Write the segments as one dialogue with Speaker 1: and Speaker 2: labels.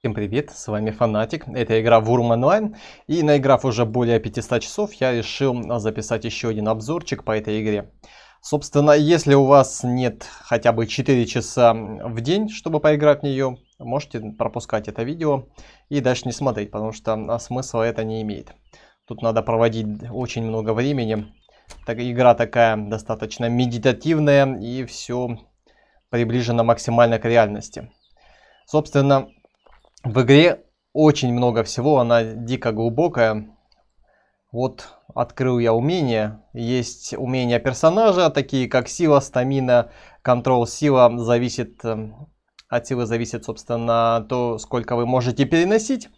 Speaker 1: Всем привет, с вами Фанатик, это игра Вурм Онлайн, и наиграв уже более 500 часов, я решил записать еще один обзорчик по этой игре. Собственно, если у вас нет хотя бы 4 часа в день, чтобы поиграть в нее, можете пропускать это видео и дальше не смотреть, потому что а, смысла это не имеет. Тут надо проводить очень много времени, так, игра такая достаточно медитативная и все приближено максимально к реальности. Собственно, в игре очень много всего, она дико глубокая. Вот открыл я умения. Есть умения персонажа, такие как сила, стамина, контрол сила. Зависит эм, от силы, зависит, собственно, то, сколько вы можете переносить.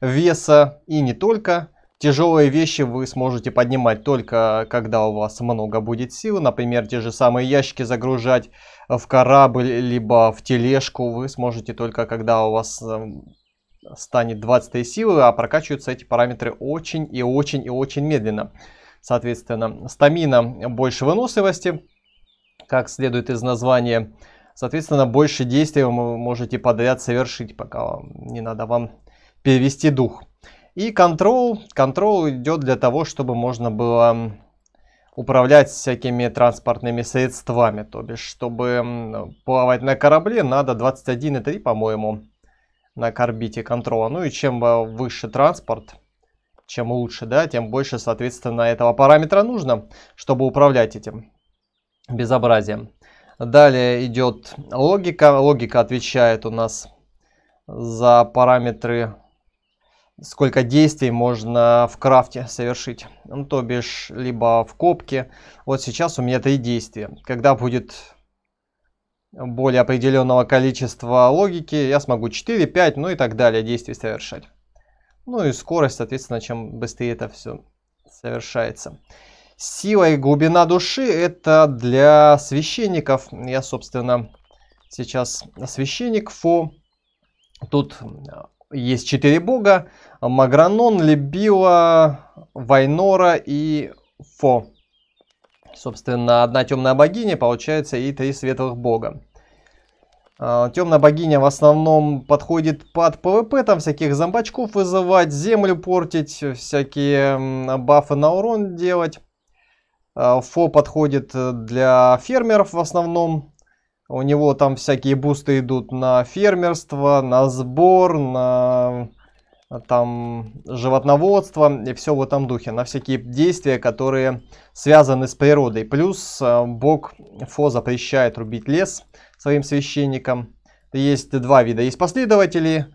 Speaker 1: Веса и не только. Тяжелые вещи вы сможете поднимать только когда у вас много будет сил. Например, те же самые ящики загружать в корабль, либо в тележку вы сможете только когда у вас эм, станет 20 силы, а прокачиваются эти параметры очень и очень и очень медленно. Соответственно, стамина больше выносливости, как следует из названия. Соответственно, больше действий вы можете подряд совершить, пока не надо вам перевести дух. И control. Control идет для того, чтобы можно было управлять всякими транспортными средствами. То бишь, чтобы плавать на корабле, надо 21,3, по-моему, на орбите контрола. Ну и чем э, выше транспорт, чем лучше, да, тем больше, соответственно, этого параметра нужно, чтобы управлять этим безобразием. Далее идет логика. Логика отвечает у нас за параметры сколько действий можно в крафте совершить. Ну, то бишь, либо в копке. Вот сейчас у меня три действия. Когда будет более определенного количества логики, я смогу 4, 5, ну и так далее действий совершать. Ну и скорость, соответственно, чем быстрее это все совершается. Сила и глубина души это для священников. Я, собственно, сейчас священник Фо. Тут а, есть четыре бога. Магранон, Лебила, Вайнора и Фо. Собственно, одна темная богиня, получается, и три светлых бога. А, темная богиня в основном подходит под ПВП, там всяких зомбачков вызывать, землю портить, всякие бафы на урон делать. А, Фо подходит э, для фермеров в основном. У него там всякие бусты идут на фермерство, на сбор, на э, там животноводство и все в этом духе, на всякие действия, которые связаны с природой. Плюс э, бог Фо запрещает рубить лес своим священникам. Есть два вида, есть последователи,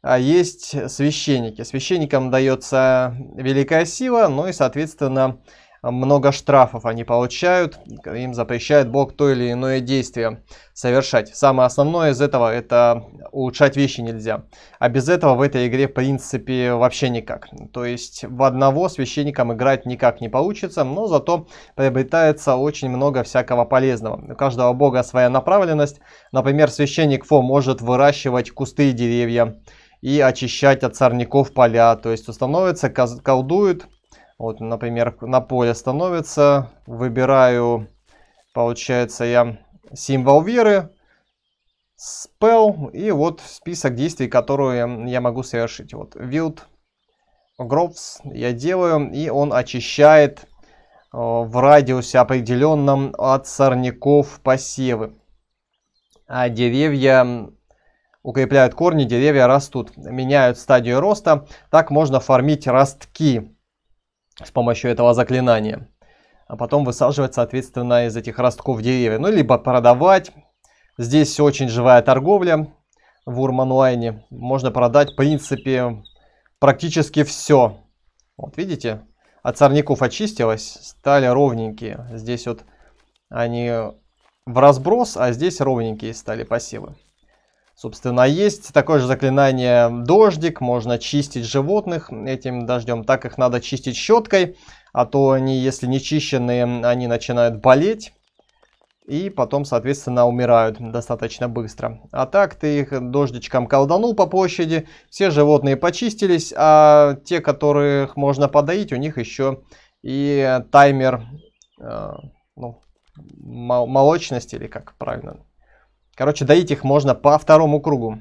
Speaker 1: а есть священники. Священникам дается великая сила, ну и, соответственно, много штрафов они получают, им запрещает Бог то или иное действие совершать. Самое основное из этого это улучшать вещи нельзя. А без этого в этой игре в принципе вообще никак. То есть в одного священником играть никак не получится, но зато приобретается очень много всякого полезного. У каждого бога своя направленность. Например, священник Фо может выращивать кусты и деревья и очищать от сорняков поля. То есть установится, колдует, вот, например, на поле становится. Выбираю, получается, я символ веры, spell и вот список действий, которые я могу совершить. Вот wield, groves я делаю, и он очищает э, в радиусе определенном от сорняков посевы. А деревья укрепляют корни, деревья растут, меняют стадию роста. Так можно фармить ростки с помощью этого заклинания. А потом высаживать, соответственно, из этих ростков деревья. Ну, либо продавать. Здесь очень живая торговля в Урмануайне. Можно продать, в принципе, практически все. Вот видите, от сорняков очистилось, стали ровненькие. Здесь вот они в разброс, а здесь ровненькие стали посевы. Собственно, есть такое же заклинание «Дождик», можно чистить животных этим дождем. Так их надо чистить щеткой, а то они, если не чищенные, они начинают болеть. И потом, соответственно, умирают достаточно быстро. А так ты их дождичком колданул по площади, все животные почистились, а те, которых можно подоить, у них еще и таймер э, ну, молочности, или как правильно Короче, доить их можно по второму кругу.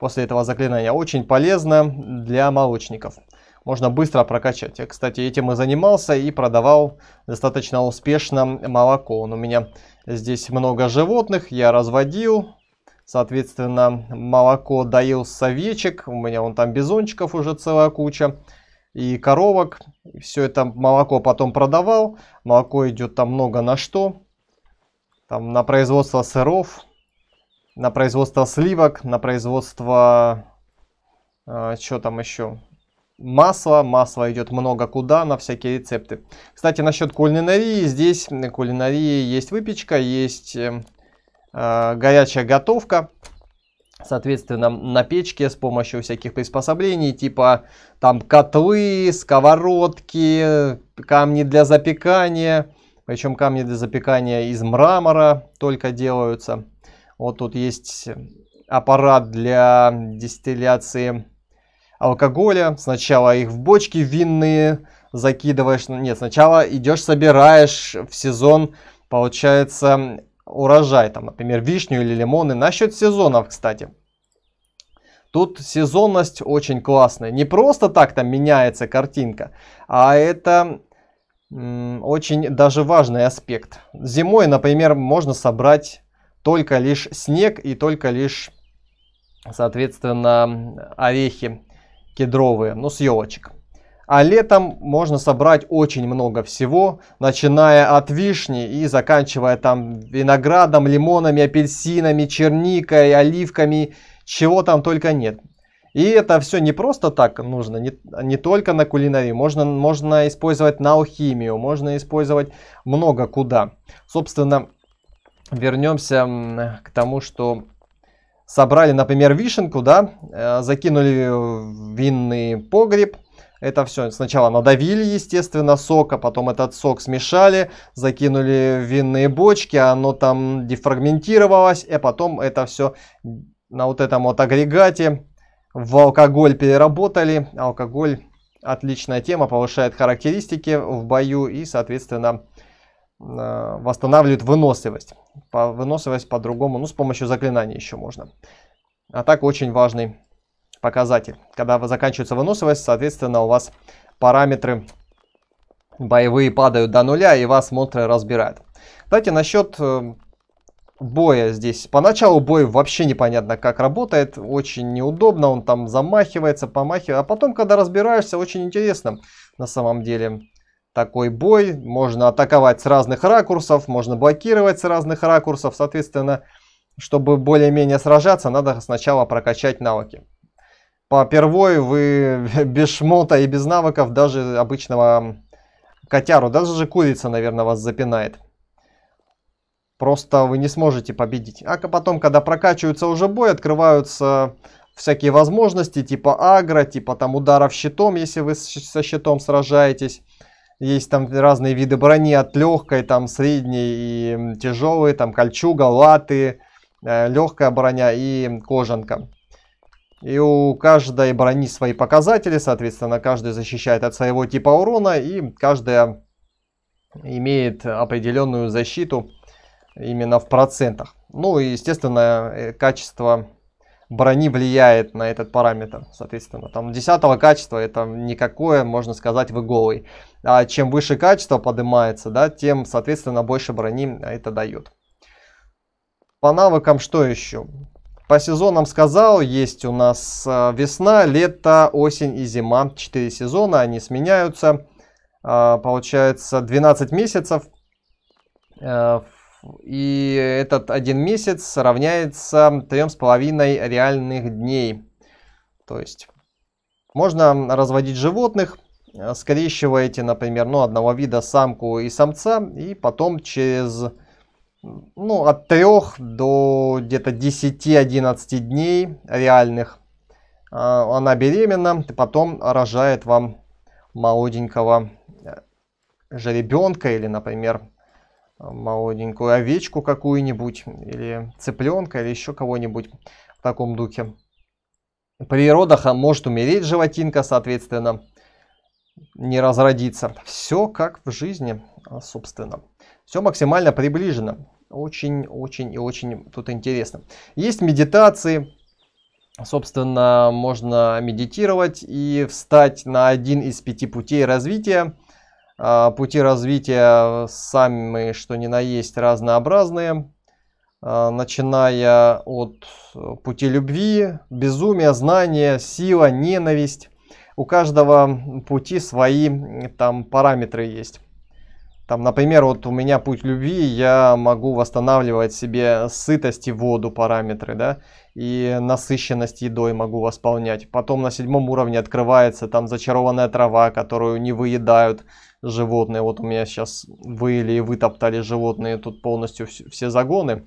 Speaker 1: После этого заклинания очень полезно для молочников. Можно быстро прокачать. Я, кстати, этим и занимался и продавал достаточно успешно молоко. У меня здесь много животных, я разводил. Соответственно, молоко доил с овечек. У меня вон там бизончиков уже целая куча и коровок. все это молоко потом продавал. Молоко идет там много на что. Там на производство сыров, на производство сливок, на производство, э, что там еще, масла, масла идет много куда, на всякие рецепты. Кстати, насчет кулинарии. Здесь на кулинарии есть выпечка, есть э, э, горячая готовка. Соответственно, на печке с помощью всяких приспособлений, типа там котлы, сковородки, камни для запекания. Причем камни для запекания из мрамора только делаются. Вот тут есть аппарат для дистилляции алкоголя. Сначала их в бочки винные закидываешь. Ну, нет, сначала идешь, собираешь в сезон, получается, урожай. Там, например, вишню или лимоны. Насчет сезонов, кстати. Тут сезонность очень классная. Не просто так там меняется картинка, а это очень даже важный аспект. Зимой, например, можно собрать только лишь снег и только лишь, соответственно, орехи кедровые, ну, с елочек. А летом можно собрать очень много всего, начиная от вишни и заканчивая там виноградом, лимонами, апельсинами, черникой, оливками, чего там только нет. И это все не просто так нужно, не, не только на кулинарии, можно, можно использовать на алхимию, можно использовать много куда. Собственно, вернемся к тому, что собрали, например, вишенку, да, э, закинули в винный погреб. Это все сначала надавили, естественно, сок, а потом этот сок смешали, закинули в винные бочки, а оно там дефрагментировалось, и потом это все на вот этом вот агрегате в алкоголь переработали. Алкоголь отличная тема, повышает характеристики в бою и, соответственно, Э, восстанавливает выносливость. По выносливость по-другому, ну, с помощью заклинаний еще можно. А так очень важный показатель. Когда заканчивается выносливость, соответственно, у вас параметры боевые падают до нуля, и вас монстры разбирают. Давайте насчет э, боя здесь. Поначалу бой вообще непонятно как работает, очень неудобно, он там замахивается, помахивает, а потом, когда разбираешься, очень интересно на самом деле такой бой. Можно атаковать с разных ракурсов, можно блокировать с разных ракурсов. Соответственно, чтобы более-менее сражаться, надо сначала прокачать навыки. По первой вы без шмота и без навыков даже обычного котяру, даже же курица, наверное, вас запинает. Просто вы не сможете победить. А потом, когда прокачивается уже бой, открываются всякие возможности, типа агро, типа там ударов щитом, если вы со щитом сражаетесь. Есть там разные виды брони от легкой, там средней и тяжелой, там кольчуга, латы, э, легкая броня и кожанка. И у каждой брони свои показатели, соответственно, каждый защищает от своего типа урона, и каждая имеет определенную защиту именно в процентах. Ну и, естественно, э, качество брони влияет на этот параметр, соответственно. Там 10 качества это никакое, можно сказать, вы голый. А чем выше качество поднимается, да, тем, соответственно, больше брони а, это дает. По навыкам что еще? По сезонам сказал, есть у нас а, весна, лето, осень и зима. Четыре сезона, они сменяются. Получается 12 месяцев. И этот один месяц равняется 3,5 реальных дней. То есть можно разводить животных, скрещиваете, например, ну, одного вида самку и самца, и потом через ну, от 3 до где-то 10-11 дней реальных а, она беременна, потом рожает вам молоденького э, же ребенка или, например, молоденькую овечку какую-нибудь, или цыпленка, или еще кого-нибудь в таком духе. При родах может умереть животинка, соответственно не разродится. Все как в жизни, а, собственно. Все максимально приближено. Очень, очень и очень тут интересно. Есть медитации. Собственно, можно медитировать и встать на один из пяти путей развития. А, пути развития самые, что ни на есть, разнообразные а, начиная от э, пути любви, безумия, знания, сила, ненависть, у каждого пути свои там параметры есть. Там, например, вот у меня путь любви, я могу восстанавливать себе сытость и воду параметры, да, и насыщенность едой могу восполнять. Потом на седьмом уровне открывается там зачарованная трава, которую не выедают животные. Вот у меня сейчас выели и вытоптали животные тут полностью все загоны.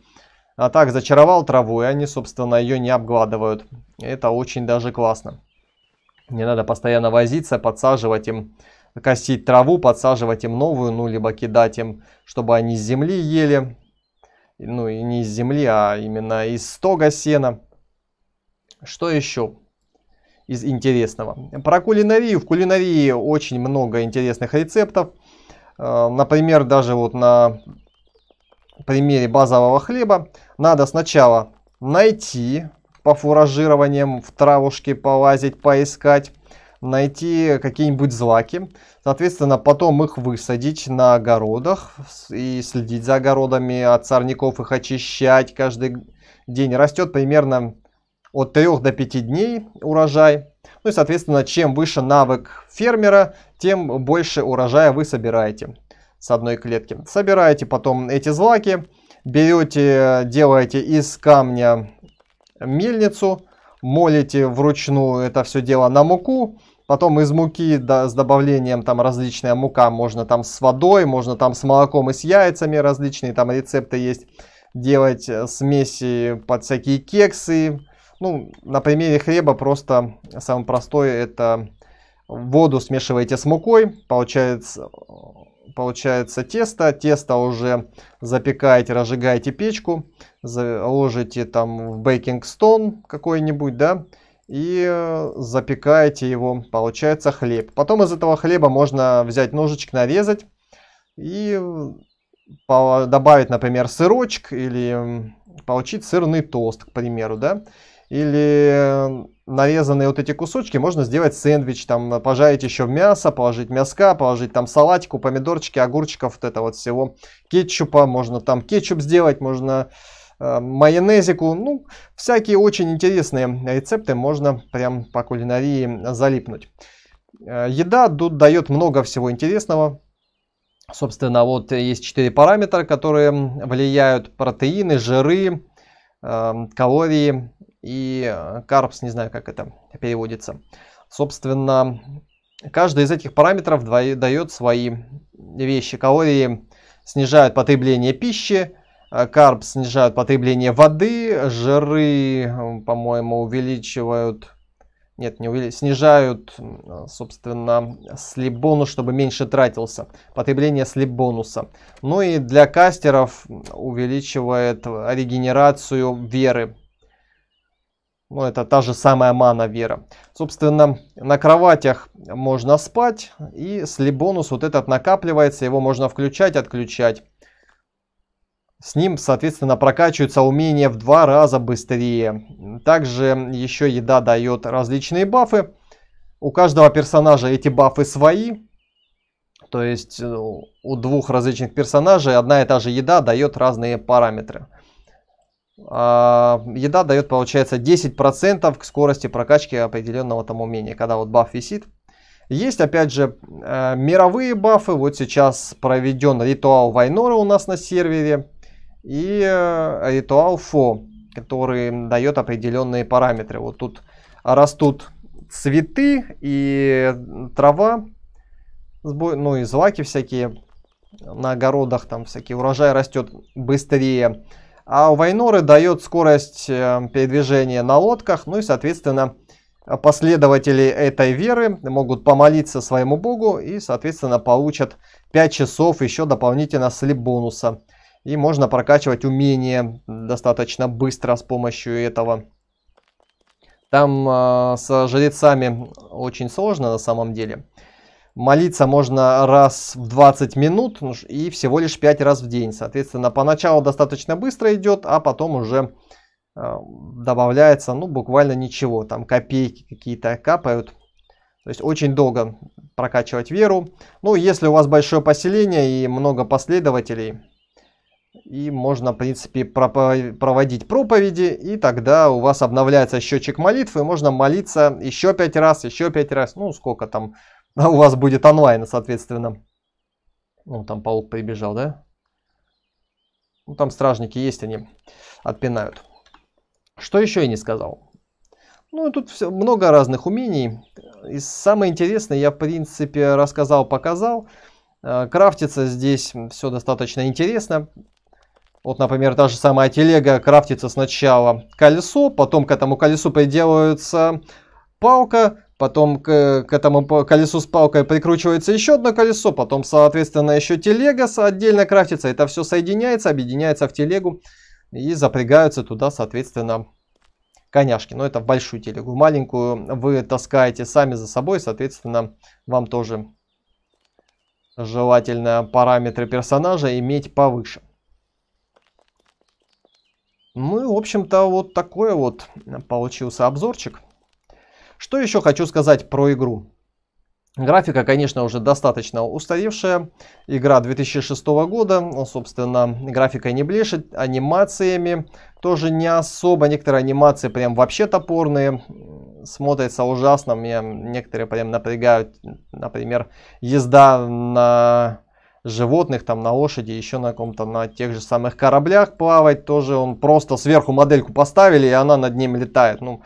Speaker 1: А так, зачаровал траву, и они, собственно, ее не обгладывают. Это очень даже классно. Не надо постоянно возиться, подсаживать им, косить траву, подсаживать им новую, ну, либо кидать им, чтобы они с земли ели. Ну, и не из земли, а именно из стога сена. Что еще из интересного? Про кулинарию. В кулинарии очень много интересных рецептов. Э, например, даже вот на примере базового хлеба надо сначала найти по фуражированиям, в травушке полазить, поискать, найти какие-нибудь злаки. Соответственно, потом их высадить на огородах и следить за огородами от сорняков, их очищать каждый день. Растет примерно от 3 до 5 дней урожай. Ну и, соответственно, чем выше навык фермера, тем больше урожая вы собираете с одной клетки. Собираете потом эти злаки, берете, делаете из камня мельницу, молите вручную это все дело на муку, потом из муки да, с добавлением там различная мука, можно там с водой, можно там с молоком и с яйцами различные там рецепты есть, делать э, смеси под всякие кексы. Ну, на примере хлеба просто самый простой это воду смешиваете с мукой, получается получается тесто. Тесто уже запекаете, разжигаете печку, заложите там в бейкинг-стон какой-нибудь, да, и э, запекаете его, получается хлеб. Потом из этого хлеба можно взять ножичек, нарезать и э, добавить, например, сырочек или получить сырный тост, к примеру, да или эм, нарезанные вот эти кусочки можно сделать сэндвич, там э, пожарить еще мясо, положить мяска, положить там салатику, помидорчики, огурчиков, вот это вот всего, кетчупа, можно там кетчуп сделать, можно э, майонезику, ну, всякие очень интересные рецепты можно прям по кулинарии залипнуть. Э, еда тут дает много всего интересного, Собственно, вот есть четыре параметра, которые влияют. Протеины, жиры, эм, калории, и э, карпс, не знаю, как это переводится. Собственно, каждый из этих параметров дает свои вещи. Калории снижают потребление пищи, э, карп снижают потребление воды, жиры, э, по-моему, увеличивают... Нет, не увелич... снижают, собственно, слип-бонус, чтобы меньше тратился. Потребление слип-бонуса. Ну и для кастеров увеличивает регенерацию веры. Ну, это та же самая мана вера. Собственно, на кроватях можно спать, и бонус. вот этот накапливается, его можно включать, отключать. С ним, соответственно, прокачивается умение в два раза быстрее. Также еще еда дает различные бафы. У каждого персонажа эти бафы свои. То есть э, у двух различных персонажей одна и та же еда дает разные параметры. А, еда дает, получается, 10% к скорости прокачки определенного там умения, когда вот баф висит. Есть, опять же, э, мировые бафы. Вот сейчас проведен ритуал Вайнора у нас на сервере. И э, ритуал Фо, который дает определенные параметры. Вот тут растут цветы и трава, ну и злаки всякие на огородах, там всякие урожай растет быстрее. А у Вайноры дает скорость э, передвижения на лодках, ну и, соответственно, последователи этой веры могут помолиться своему богу и, соответственно, получат 5 часов еще дополнительно слеп бонуса. И можно прокачивать умения достаточно быстро с помощью этого. Там э, а, с жрецами очень сложно на самом деле. Молиться можно раз в 20 минут ну и всего лишь 5 раз в день. Соответственно, поначалу достаточно быстро идет, а потом уже э, добавляется, ну, буквально ничего. Там копейки какие-то капают. То есть очень долго прокачивать веру. Ну, если у вас большое поселение и много последователей, и можно, в принципе, проводить проповеди, и тогда у вас обновляется счетчик молитвы, и можно молиться еще пять раз, еще пять раз, ну, сколько там, у вас будет онлайн, соответственно. Ну, там паук прибежал, да? Ну, там стражники есть, они отпинают. Что еще я не сказал? Ну, тут все, много разных умений. И самое интересное, я, в принципе, рассказал, показал. Э, крафтится здесь все достаточно интересно. Вот, например, та же самая телега крафтится сначала колесо, потом к этому колесу приделывается палка, потом к, к этому колесу с палкой прикручивается еще одно колесо, потом, соответственно, еще телега отдельно крафтится, это все соединяется, объединяется в телегу и запрягаются туда, соответственно, коняшки, но это в большую телегу, маленькую вы таскаете сами за собой, соответственно, вам тоже желательно параметры персонажа иметь повыше. Ну и, в общем-то, вот такой вот получился обзорчик. Что еще хочу сказать про игру. Графика, конечно, уже достаточно устаревшая. Игра 2006 года, собственно, графикой не блещет, анимациями тоже не особо. Некоторые анимации прям вообще топорные, смотрится ужасно. Мне некоторые прям напрягают, например, езда на животных, там на лошади, еще на каком-то, на тех же самых кораблях плавать тоже. Он просто сверху модельку поставили, и она над ним летает. Ну,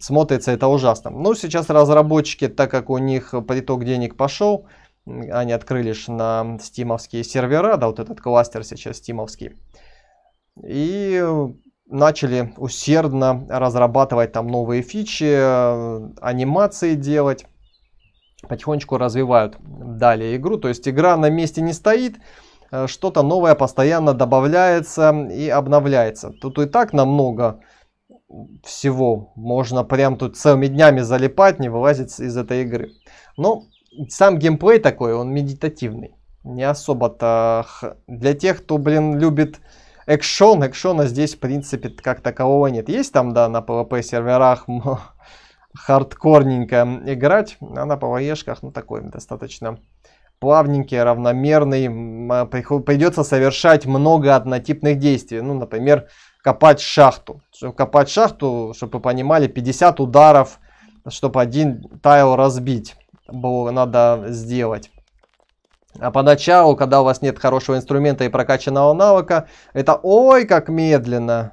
Speaker 1: смотрится это ужасно. Но ну, сейчас разработчики, так как у них приток денег пошел, они открыли же на стимовские сервера, да, вот этот кластер сейчас стимовский. И начали усердно разрабатывать там новые фичи, э, анимации делать. Потихонечку развивают далее игру. То есть игра на месте не стоит, э, что-то новое постоянно добавляется и обновляется. Тут и так намного много всего. Можно прям тут целыми днями залипать, не вылазить из этой игры. Но ну, сам геймплей такой, он медитативный. Не особо-то... Для тех, кто, блин, любит экшон, экшона здесь, в принципе, как такового нет. Есть там, да, на PvP серверах хардкорненько играть, а на PvE-шках, ну, такой достаточно плавненький, равномерный. А, Придется совершать много однотипных действий. Ну, например, копать шахту. Чтобы копать шахту, чтобы вы понимали, 50 ударов, чтобы один тайл разбить, было надо сделать. А поначалу, когда у вас нет хорошего инструмента и прокачанного навыка, это ой, как медленно.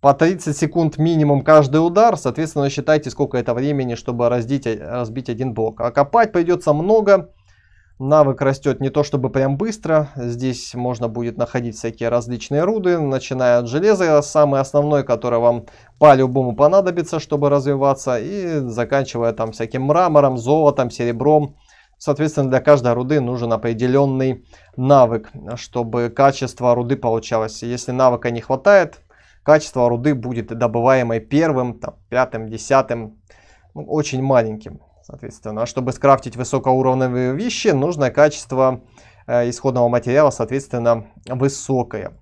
Speaker 1: По 30 секунд минимум каждый удар, соответственно, считайте, сколько это времени, чтобы раздеть, разбить один блок. А копать придется много, Навык растет не то чтобы прям быстро, здесь можно будет находить всякие различные руды, начиная от железа, самый основной, который вам по-любому понадобится, чтобы развиваться, и заканчивая там всяким мрамором, золотом, серебром. Соответственно, для каждой руды нужен определенный навык, чтобы качество руды получалось. Если навыка не хватает, качество руды будет добываемой первым, там, пятым, десятым, ну, очень маленьким. Соответственно, а чтобы скрафтить высокоуровневые вещи, нужно качество э, исходного материала, соответственно, высокое.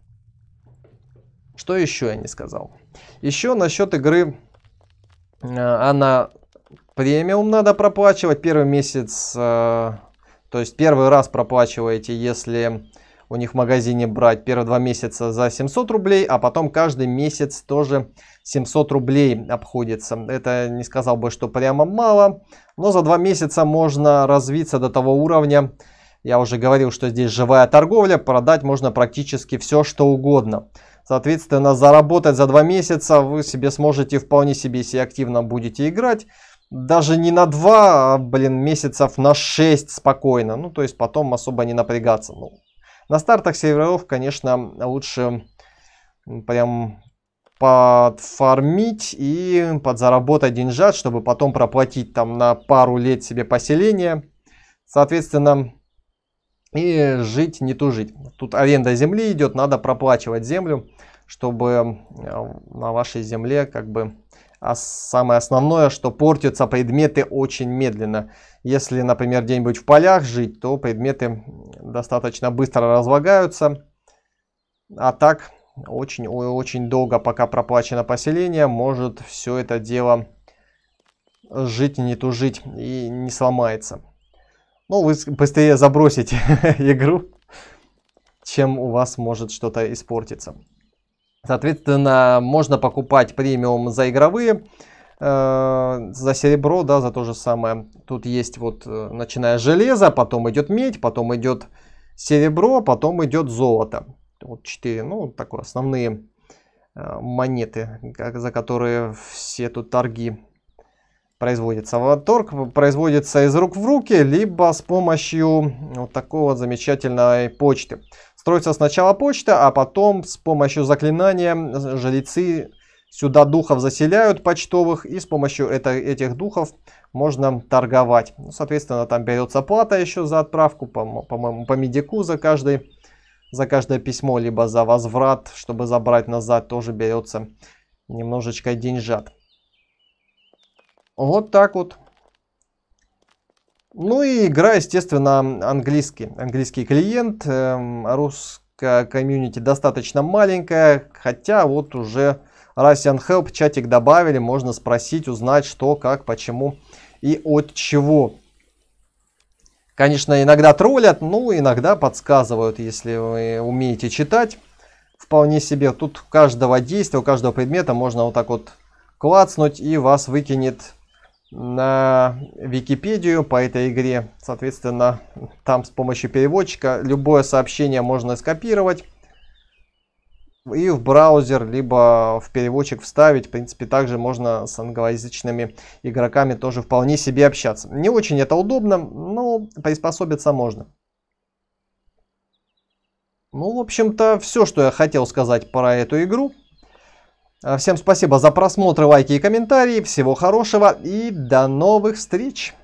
Speaker 1: Что еще я не сказал? Еще насчет игры э, она премиум надо проплачивать. Первый месяц, э, то есть первый раз проплачиваете, если у них в магазине брать первые два месяца за 700 рублей, а потом каждый месяц тоже 700 рублей обходится. Это не сказал бы, что прямо мало, но за два месяца можно развиться до того уровня, я уже говорил, что здесь живая торговля, продать можно практически все, что угодно. Соответственно, заработать за два месяца вы себе сможете вполне себе, если активно будете играть, даже не на 2, а, блин, месяцев на 6 спокойно. Ну, то есть потом особо не напрягаться. Ну, на стартах серверов, конечно, лучше прям подфармить и подзаработать деньжат, чтобы потом проплатить там на пару лет себе поселение. Соответственно, и жить не тужить. Тут аренда земли идет, надо проплачивать землю, чтобы э, на вашей земле как бы а самое основное, что портятся предметы очень медленно. Если, например, где-нибудь в полях жить, то предметы достаточно быстро разлагаются. А так очень-очень долго, пока проплачено поселение, может все это дело жить и не тужить и не сломается. Ну, вы быстрее забросите игру, чем у вас может что-то испортиться. Соответственно, можно покупать премиум за игровые за серебро, да, за то же самое. Тут есть вот, э, начиная с железа, потом идет медь, потом идет серебро, потом идет золото. Вот четыре, ну, такое основные э, монеты, за которые все тут торги производятся. Вот торг производится из рук в руки, либо с помощью вот такой вот замечательной почты. Строится сначала почта, а потом с помощью заклинания э, жрецы Сюда духов заселяют почтовых, и с помощью это, этих духов можно торговать. Ну, соответственно, там берется плата еще за отправку, по-моему, по, по, медику за, каждый, за каждое письмо, либо за возврат, чтобы забрать назад, тоже берется немножечко деньжат. Вот так вот. Ну и игра, естественно, английский. Английский клиент, э, русская комьюнити достаточно маленькая, хотя вот уже Russian Help, чатик добавили, можно спросить, узнать, что, как, почему и от чего. Конечно, иногда троллят, ну, иногда подсказывают, если вы умеете читать. Вполне себе, тут каждого действия, у каждого предмета можно вот так вот клацнуть и вас выкинет на Википедию по этой игре. Соответственно, там с помощью переводчика любое сообщение можно скопировать и в браузер, либо в переводчик вставить. В принципе, также можно с англоязычными игроками тоже вполне себе общаться. Не очень это удобно, но приспособиться можно. Ну, в общем-то, все, что я хотел сказать про эту игру. Всем спасибо за просмотр, лайки и комментарии. Всего хорошего и до новых встреч!